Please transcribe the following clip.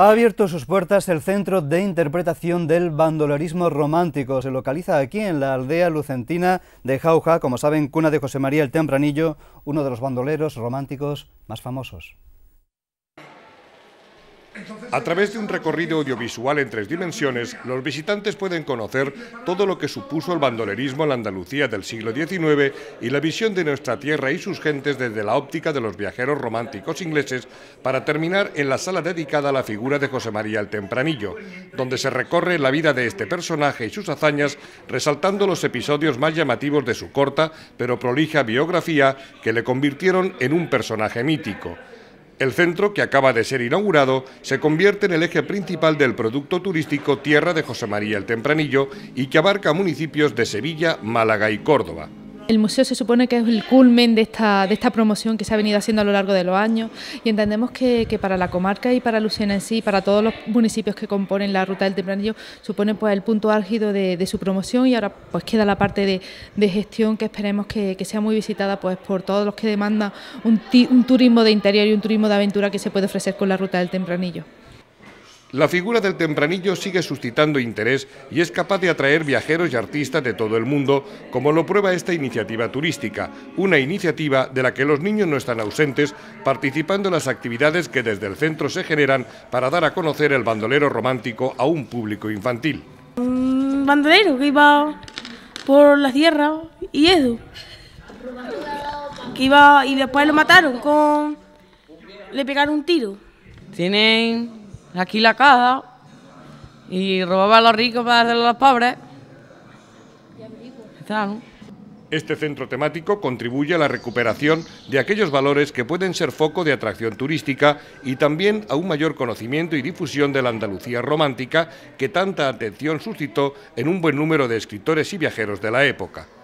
Ha abierto sus puertas el Centro de Interpretación del Bandolerismo Romántico. Se localiza aquí en la aldea lucentina de Jauja, como saben, cuna de José María el Tempranillo, uno de los bandoleros románticos más famosos. A través de un recorrido audiovisual en tres dimensiones, los visitantes pueden conocer todo lo que supuso el bandolerismo en la Andalucía del siglo XIX y la visión de nuestra tierra y sus gentes desde la óptica de los viajeros románticos ingleses, para terminar en la sala dedicada a la figura de José María el Tempranillo, donde se recorre la vida de este personaje y sus hazañas, resaltando los episodios más llamativos de su corta pero prolija biografía que le convirtieron en un personaje mítico. El centro, que acaba de ser inaugurado, se convierte en el eje principal del producto turístico Tierra de José María el Tempranillo y que abarca municipios de Sevilla, Málaga y Córdoba. El museo se supone que es el culmen de esta, promoción que se ha venido haciendo a lo largo de los años y entendemos que, para la comarca y para Lucena en sí, para todos los municipios que componen la ruta del tempranillo, supone pues el punto álgido de, su promoción y ahora pues queda la parte de, gestión que esperemos que, sea muy visitada pues por todos los que demandan un turismo de interior y un turismo de aventura que se puede ofrecer con la ruta del tempranillo. La figura del tempranillo sigue suscitando interés y es capaz de atraer viajeros y artistas de todo el mundo, como lo prueba esta iniciativa turística, una iniciativa de la que los niños no están ausentes, participando en las actividades que desde el centro se generan para dar a conocer el bandolero romántico a un público infantil. Un bandolero que iba por la sierra y iba y después lo mataron con... le pegaron un tiro. Tienen aquí la casa, y robaba a los ricos para los pobres. Este centro temático contribuye a la recuperación de aquellos valores que pueden ser foco de atracción turística y también a un mayor conocimiento y difusión de la Andalucía romántica que tanta atención suscitó en un buen número de escritores y viajeros de la época.